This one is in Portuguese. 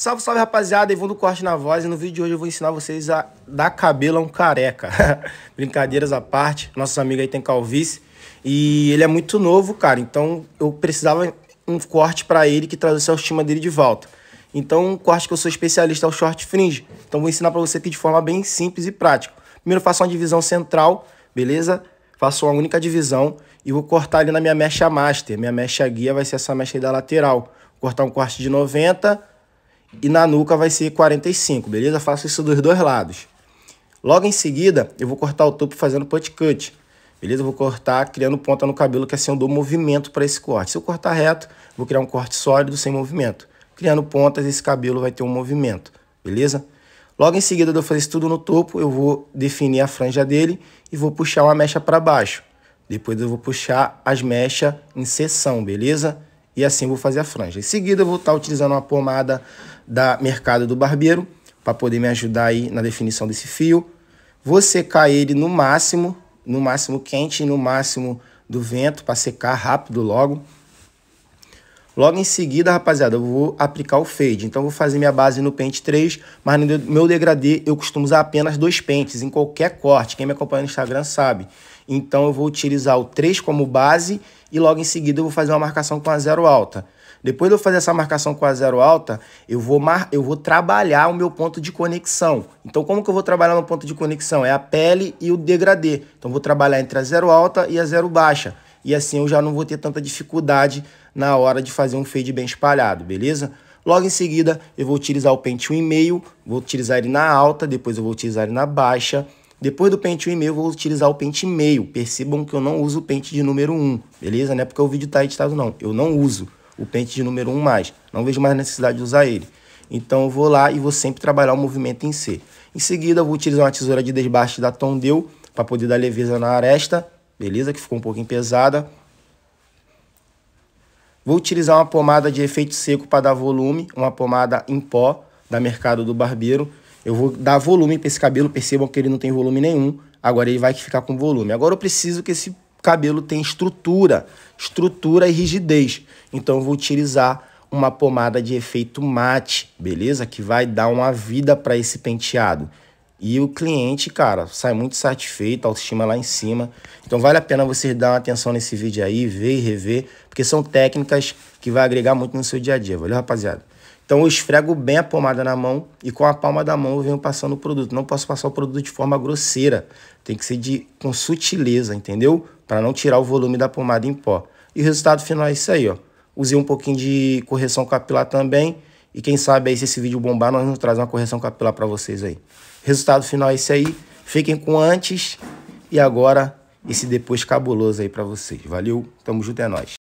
Salve, salve rapaziada, Ivan do Corte na voz e no vídeo de hoje eu vou ensinar vocês a dar cabelo a um careca. Brincadeiras à parte, nosso amigo aí tem calvície e ele é muito novo, cara, então eu precisava um corte para ele que trazesse a autoestima dele de volta. Então um corte que eu sou especialista é o short fringe, então vou ensinar para você aqui de forma bem simples e prática. Primeiro faço uma divisão central, beleza? Faço uma única divisão e vou cortar ali na minha mecha master, minha mecha guia vai ser essa mecha aí da lateral. Vou cortar um corte de 90 e na nuca vai ser 45, beleza? Faço isso dos dois lados. Logo em seguida, eu vou cortar o topo fazendo punch cut, beleza? Eu vou cortar criando ponta no cabelo, que é assim eu dou movimento para esse corte. Se eu cortar reto, vou criar um corte sólido sem movimento. Criando pontas, esse cabelo vai ter um movimento, beleza? Logo em seguida de eu fazer isso tudo no topo, eu vou definir a franja dele e vou puxar uma mecha para baixo. Depois eu vou puxar as mechas em seção, beleza? E assim eu vou fazer a franja. Em seguida eu vou estar tá utilizando uma pomada da Mercado do Barbeiro para poder me ajudar aí na definição desse fio. Vou secar ele no máximo, no máximo quente e no máximo do vento para secar rápido logo. Logo em seguida, rapaziada, eu vou aplicar o fade. Então, vou fazer minha base no pente 3, mas no meu degradê eu costumo usar apenas dois pentes, em qualquer corte. Quem me acompanha no Instagram sabe. Então eu vou utilizar o 3 como base e logo em seguida eu vou fazer uma marcação com a zero alta. Depois de eu fazer essa marcação com a zero alta, eu vou, mar... eu vou trabalhar o meu ponto de conexão. Então, como que eu vou trabalhar no ponto de conexão? É a pele e o degradê. Então, vou trabalhar entre a zero alta e a zero baixa. E assim eu já não vou ter tanta dificuldade na hora de fazer um fade bem espalhado, beleza? Logo em seguida, eu vou utilizar o pente 1,5, vou utilizar ele na alta, depois eu vou utilizar ele na baixa depois do pente 1,5 eu vou utilizar o pente meio. Percebam que eu não uso o pente de número 1, beleza? Não é porque o vídeo está editado não. Eu não uso o pente de número 1 mais. Não vejo mais necessidade de usar ele. Então eu vou lá e vou sempre trabalhar o movimento em C. Em seguida eu vou utilizar uma tesoura de desbaste da Tondeu para poder dar leveza na aresta, beleza? Que ficou um pouquinho pesada. Vou utilizar uma pomada de efeito seco para dar volume, uma pomada em pó da Mercado do Barbeiro. Eu vou dar volume para esse cabelo, percebam que ele não tem volume nenhum. Agora ele vai ficar com volume. Agora eu preciso que esse cabelo tenha estrutura, estrutura e rigidez. Então eu vou utilizar uma pomada de efeito mate, beleza? Que vai dar uma vida para esse penteado. E o cliente, cara, sai muito satisfeito, autoestima lá em cima. Então vale a pena vocês dar uma atenção nesse vídeo aí, ver e rever, porque são técnicas que vai agregar muito no seu dia a dia. Valeu, rapaziada. Então eu esfrego bem a pomada na mão e com a palma da mão eu venho passando o produto. Não posso passar o produto de forma grosseira. Tem que ser de, com sutileza, entendeu? Para não tirar o volume da pomada em pó. E o resultado final é isso aí, ó. Usei um pouquinho de correção capilar também. E quem sabe aí se esse vídeo bombar, nós vamos trazer uma correção capilar para vocês aí. Resultado final é esse aí. Fiquem com antes e agora esse depois cabuloso aí para vocês. Valeu, tamo junto, é nóis.